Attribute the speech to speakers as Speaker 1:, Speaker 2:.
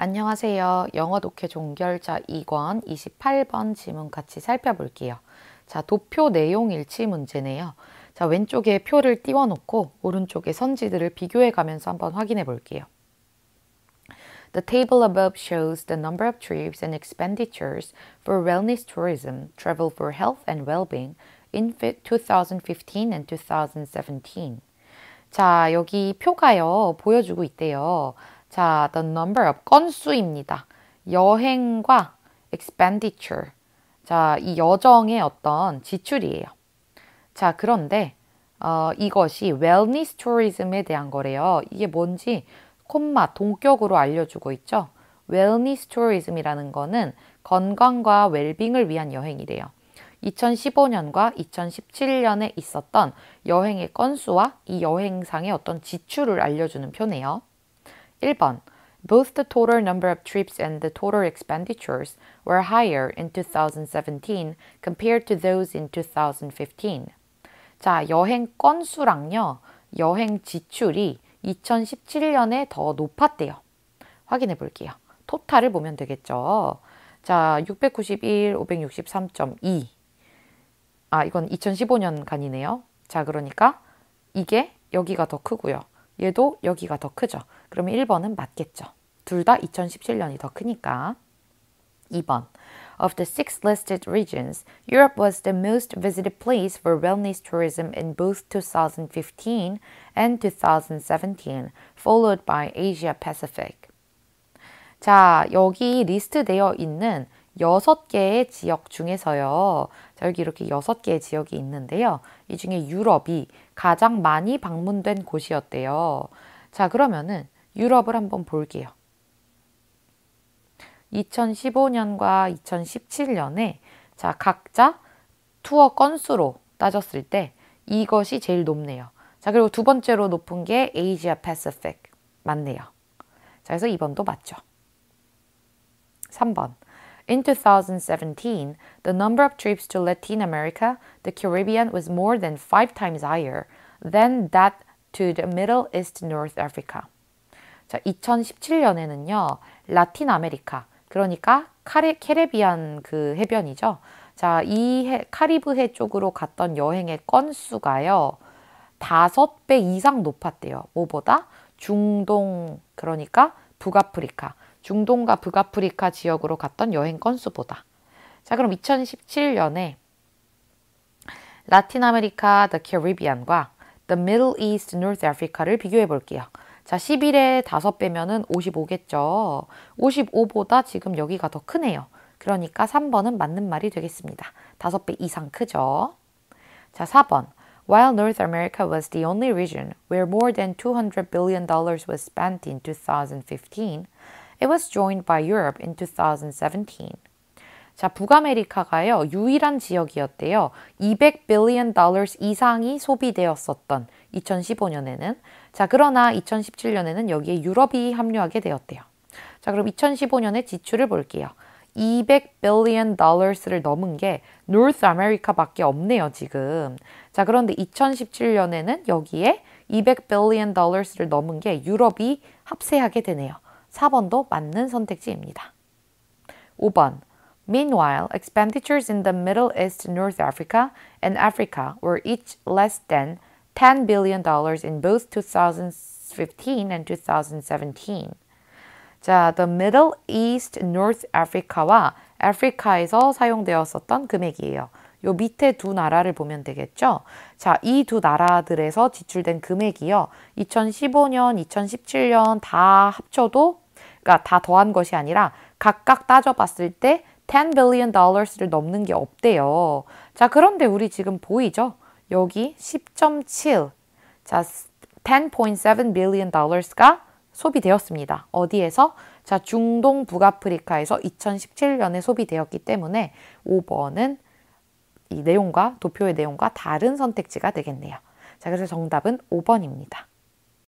Speaker 1: 안녕하세요. 영어 독해 종결자 2권 28번 지문 같이 살펴볼게요. 자, 도표 내용 일치 문제네요. 자, 왼쪽에 표를 띄워놓고 오른쪽에 선지들을 비교해가면서 한번 확인해 볼게요. The table above shows the number of trips and expenditures for wellness tourism, travel for health and well-being in 2015 and 2017. 자, 여기 표가요, 보여주고 있대요. 자, the number of 건수입니다. 여행과 expenditure. 자, 이 여정의 어떤 지출이에요. 자, 그런데 어, 이것이 wellness tourism에 대한 거래요. 이게 뭔지 콤마 동격으로 알려주고 있죠. wellness tourism이라는 거는 건강과 웰빙을 위한 여행이래요. 2015년과 2017년에 있었던 여행의 건수와 이 여행상의 어떤 지출을 알려주는 표네요. 1번 Both the total number of trips and the total expenditures were higher in 2017 compared to those in 2015. 자, 여행 건수랑요. 여행 지출이 2017년에 더 높았대요. 확인해 볼게요. 토탈을 보면 되겠죠. 자, 691, 563.2. 아, 이건 2015년 간이네요. 자, 그러니까 이게 여기가 더 크고요. 얘도 여기가 더 크죠. 그러면 1번은 맞겠죠. 둘 다 2017년이 더 크니까. 2번. Of the six listed regions, Europe was the most visited place for wellness tourism in both 2015 and 2017, followed by Asia Pacific. 자, 여기 리스트되어 있는 6개의 지역 중에서요. 자, 여기 이렇게 여섯 개의 지역이 있는데요. 이 중에 유럽이 가장 많이 방문된 곳이었대요. 자, 그러면은 유럽을 한번 볼게요. 2015년과 2017년에 자, 각자 투어 건수로 따졌을 때 이것이 제일 높네요. 자, 그리고 두 번째로 높은 게 에이지아 패시픽 맞네요. 자, 그래서 2번도 맞죠. 3번. In 2017, the number of trips to Latin America, the Caribbean was more than five times higher than that to the Middle East North Africa. 자, 2017년에는요, 라틴 아메리카, 그러니까 카레, 캐리비안 그 해변이죠. 자, 이 해, 카리브해 쪽으로 갔던 여행의 건수가요, 다섯 배 이상 높았대요. 뭐보다? 중동, 그러니까 북아프리카, 중동과 북아프리카 지역으로 갔던 여행 건수보다. 자, 그럼 2017년에 라틴 아메리카, The Caribbean과 The Middle East, North Africa를 비교해 볼게요. 자, 11에 5 빼면은 55겠죠. 55보다 지금 여기가 더 크네요. 그러니까 3번은 맞는 말이 되겠습니다. 5배 이상 크죠. 자, 4번. While North America was the only region where more than $200 billion was spent in 2015, It was joined by Europe in 2017. 자, 북아메리카가요, 유일한 지역이었대요. 200 billion dollars 이상이 소비되었었던 2015년에는. 자, 그러나 2017년에는 여기에 유럽이 합류하게 되었대요. 자, 그럼 2 0 1 5년에 지출을 볼게요. 200 billion dollars를 넘은 게 North America밖에 없네요, 지금. 자, 그런데 2017년에는 여기에 200 billion dollars를 넘은 게 유럽이 합세하게 되네요. 4번도 맞는 선택지입니다. 5번 Meanwhile, expenditures in the Middle East, North Africa, and Africa were each less than $10 billion in both 2015 and 2017. 자, the Middle East, North Africa와 아프리카에서 사용되었었던 금액이에요. 요 밑에 두 나라를 보면 되겠죠. 자, 이 두 나라들에서 지출된 금액이요. 2015년, 2017년 다 합쳐도 그러니까 다 더한 것이 아니라 각각 따져봤을 때 10 billion dollars를 넘는 게 없대요. 자, 그런데 우리 지금 보이죠? 여기 10.7. 자, 10.7 billion dollars가 소비되었습니다. 어디에서? 자, 중동 북아프리카에서 2017년에 소비되었기 때문에 5번은 이 내용과 도표의 내용과 다른 선택지가 되겠네요. 자, 그래서 정답은 5번입니다.